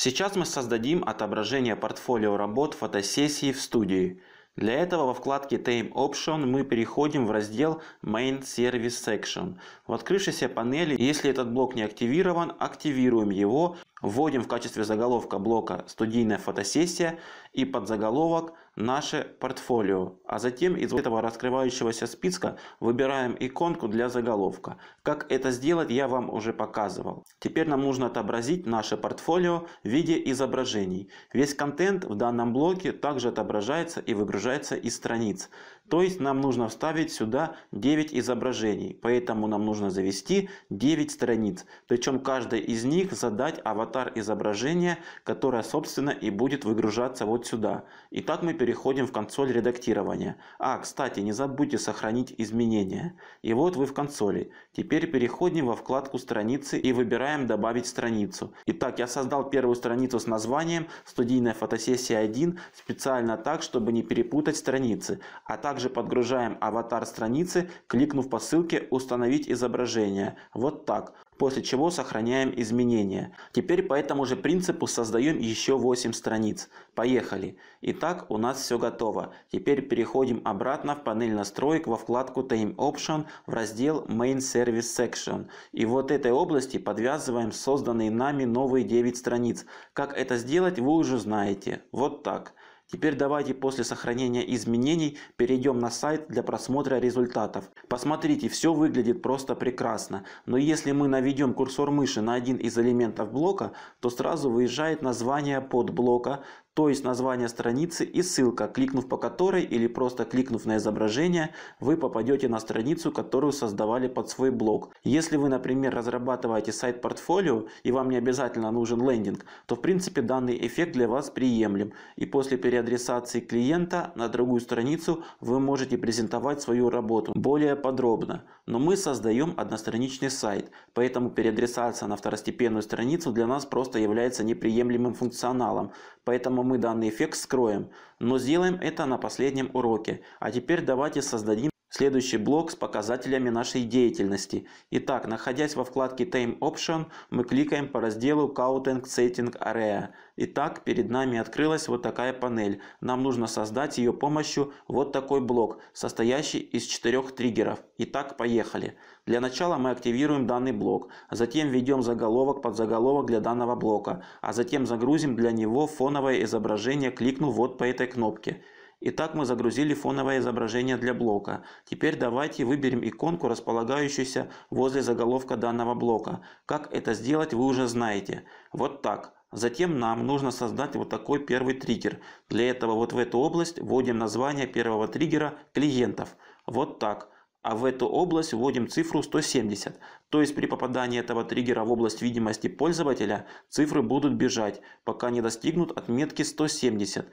Сейчас мы создадим отображение портфолио работ фотосессии в студии. Для этого во вкладке Time Option мы переходим в раздел Main Service Section. В открывшейся панели, если этот блок не активирован, активируем его, вводим в качестве заголовка блока «Студийная фотосессия» и под заголовок наше портфолио, а затем из этого раскрывающегося списка выбираем иконку для заголовка. Как это сделать я вам уже показывал. Теперь нам нужно отобразить наше портфолио в виде изображений. Весь контент в данном блоке также отображается и выгружается из страниц. То есть нам нужно вставить сюда 9 изображений, поэтому нам нужно завести 9 страниц, причем каждой из них задать аватар изображения, которое собственно и будет выгружаться вот сюда. Итак, мы перейдем переходим в консоль редактирования. А, кстати, не забудьте сохранить изменения. И вот вы в консоли. Теперь переходим во вкладку страницы и выбираем добавить страницу. Итак, я создал первую страницу с названием «Студийная фотосессия 1» специально так, чтобы не перепутать страницы. А также подгружаем аватар страницы, кликнув по ссылке «Установить изображение». Вот так после чего сохраняем изменения. Теперь по этому же принципу создаем еще 8 страниц. Поехали. Итак, у нас все готово. Теперь переходим обратно в панель настроек во вкладку Time Option в раздел Main Service Section. И вот этой области подвязываем созданные нами новые 9 страниц. Как это сделать, вы уже знаете. Вот так. Теперь давайте после сохранения изменений перейдем на сайт для просмотра результатов. Посмотрите, все выглядит просто прекрасно, но если мы наведем курсор мыши на один из элементов блока, то сразу выезжает название подблока, то есть название страницы и ссылка, кликнув по которой или просто кликнув на изображение, вы попадете на страницу, которую создавали под свой блог. Если вы, например, разрабатываете сайт-портфолио и вам не обязательно нужен лендинг, то в принципе данный эффект для вас приемлем. И после переадресации клиента на другую страницу вы можете презентовать свою работу более подробно. Но мы создаем одностраничный сайт, поэтому переадресация на второстепенную страницу для нас просто является неприемлемым функционалом. Поэтому мы данный эффект скроем, но сделаем это на последнем уроке. А теперь давайте создадим Следующий блок с показателями нашей деятельности. Итак, находясь во вкладке Time Option, мы кликаем по разделу Counting Setting Area. Итак, перед нами открылась вот такая панель. Нам нужно создать ее помощью вот такой блок, состоящий из четырех триггеров. Итак, поехали. Для начала мы активируем данный блок, затем введем заголовок под заголовок для данного блока, а затем загрузим для него фоновое изображение, кликнув вот по этой кнопке. Итак, мы загрузили фоновое изображение для блока. Теперь давайте выберем иконку, располагающуюся возле заголовка данного блока. Как это сделать, вы уже знаете. Вот так. Затем нам нужно создать вот такой первый триггер. Для этого вот в эту область вводим название первого триггера клиентов. Вот так. А в эту область вводим цифру 170. То есть при попадании этого триггера в область видимости пользователя цифры будут бежать, пока не достигнут отметки 170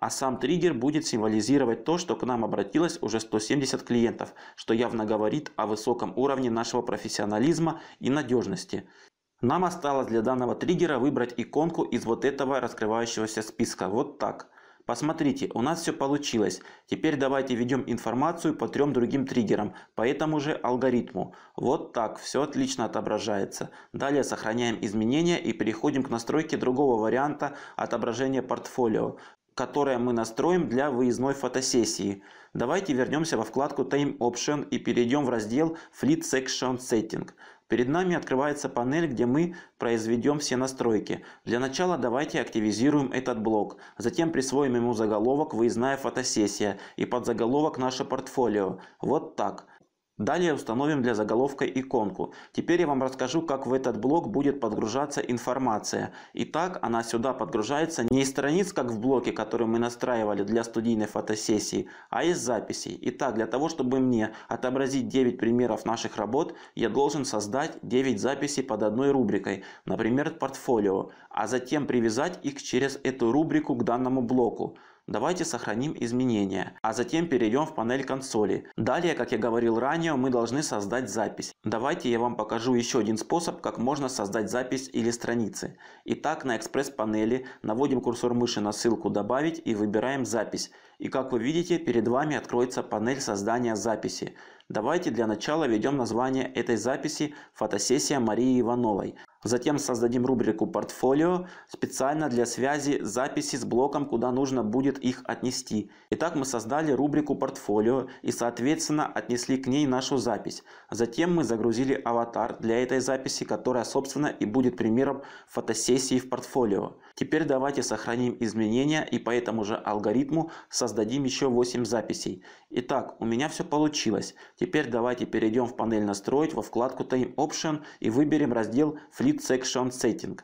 а сам триггер будет символизировать то, что к нам обратилось уже 170 клиентов, что явно говорит о высоком уровне нашего профессионализма и надежности. Нам осталось для данного триггера выбрать иконку из вот этого раскрывающегося списка, вот так. Посмотрите, у нас все получилось. Теперь давайте введем информацию по трем другим триггерам, по этому же алгоритму. Вот так, все отлично отображается. Далее сохраняем изменения и переходим к настройке другого варианта отображения портфолио которое мы настроим для выездной фотосессии. Давайте вернемся во вкладку Time Option и перейдем в раздел Fleet Section Setting. Перед нами открывается панель, где мы произведем все настройки. Для начала давайте активизируем этот блок, затем присвоим ему заголовок «Выездная фотосессия» и под заголовок «Наше портфолио». Вот так. Далее установим для заголовка иконку. Теперь я вам расскажу, как в этот блок будет подгружаться информация. Итак, она сюда подгружается не из страниц, как в блоке, который мы настраивали для студийной фотосессии, а из записей. Итак, для того, чтобы мне отобразить 9 примеров наших работ, я должен создать 9 записей под одной рубрикой, например, портфолио, а затем привязать их через эту рубрику к данному блоку. Давайте сохраним изменения, а затем перейдем в панель консоли. Далее, как я говорил ранее, мы должны создать запись. Давайте я вам покажу еще один способ, как можно создать запись или страницы. Итак, на экспресс-панели наводим курсор мыши на ссылку «Добавить» и выбираем «Запись». И как вы видите, перед вами откроется панель создания записи. Давайте для начала введем название этой записи «Фотосессия Марии Ивановой». Затем создадим рубрику «Портфолио» специально для связи записи с блоком, куда нужно будет их отнести. Итак, мы создали рубрику «Портфолио» и, соответственно, отнесли к ней нашу запись. Затем мы загрузили аватар для этой записи, которая, собственно, и будет примером фотосессии в портфолио. Теперь давайте сохраним изменения и по этому же алгоритму создадим еще 8 записей. Итак, у меня все получилось. Теперь давайте перейдем в панель «Настроить» во вкладку «Time Option» и выберем раздел «Flip Split Section Setting.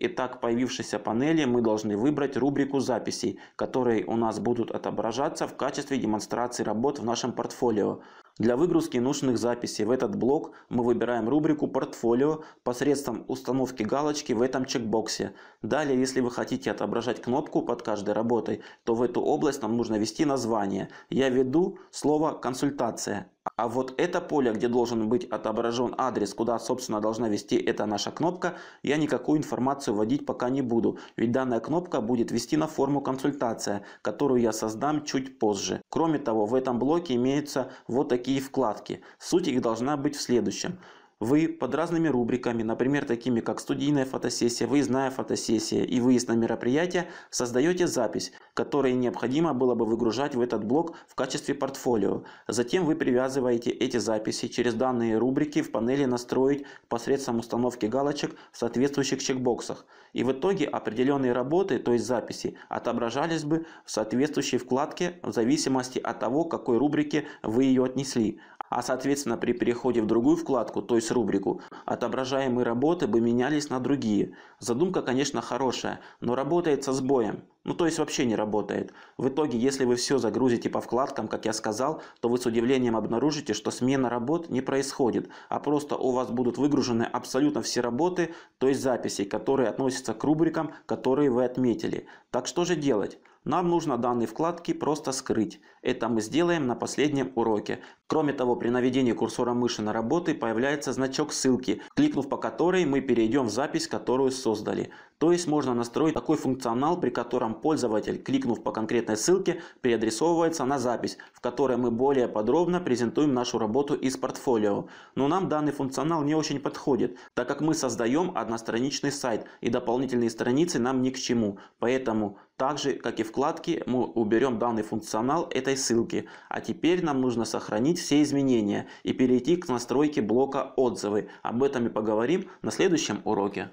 Итак, появившейся панели мы должны выбрать рубрику записей, которые у нас будут отображаться в качестве демонстрации работ в нашем портфолио. Для выгрузки нужных записей в этот блок мы выбираем рубрику «Портфолио» посредством установки галочки в этом чекбоксе. Далее, если вы хотите отображать кнопку под каждой работой, то в эту область нам нужно ввести название. Я введу слово «Консультация». А вот это поле, где должен быть отображен адрес, куда, собственно, должна вести эта наша кнопка, я никакую информацию вводить пока не буду, ведь данная кнопка будет вести на форму консультация, которую я создам чуть позже. Кроме того, в этом блоке имеются вот такие вкладки. Суть их должна быть в следующем вы под разными рубриками, например, такими как студийная фотосессия, выездная фотосессия и выезд на мероприятие, создаете запись, которую необходимо было бы выгружать в этот блок в качестве портфолио. Затем вы привязываете эти записи через данные рубрики в панели «Настроить» посредством установки галочек в соответствующих чекбоксах. И в итоге определенные работы, то есть записи, отображались бы в соответствующей вкладке в зависимости от того, к какой рубрике вы ее отнесли а соответственно при переходе в другую вкладку, то есть рубрику, отображаемые работы бы менялись на другие. Задумка, конечно, хорошая, но работает со сбоем. Ну то есть вообще не работает. В итоге, если вы все загрузите по вкладкам, как я сказал, то вы с удивлением обнаружите, что смена работ не происходит, а просто у вас будут выгружены абсолютно все работы, то есть записи, которые относятся к рубрикам, которые вы отметили. Так что же делать? Нам нужно данные вкладки просто скрыть. Это мы сделаем на последнем уроке, Кроме того, при наведении курсора мыши на работы появляется значок ссылки, кликнув по которой мы перейдем в запись, которую создали. То есть можно настроить такой функционал, при котором пользователь, кликнув по конкретной ссылке, переадресовывается на запись, в которой мы более подробно презентуем нашу работу из портфолио. Но нам данный функционал не очень подходит, так как мы создаем одностраничный сайт и дополнительные страницы нам ни к чему. Поэтому так же, как и вкладки, мы уберем данный функционал этой ссылки. А теперь нам нужно сохранить удалить все изменения и перейти к настройке блока «Отзывы». Об этом и поговорим на следующем уроке.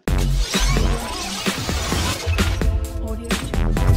Audio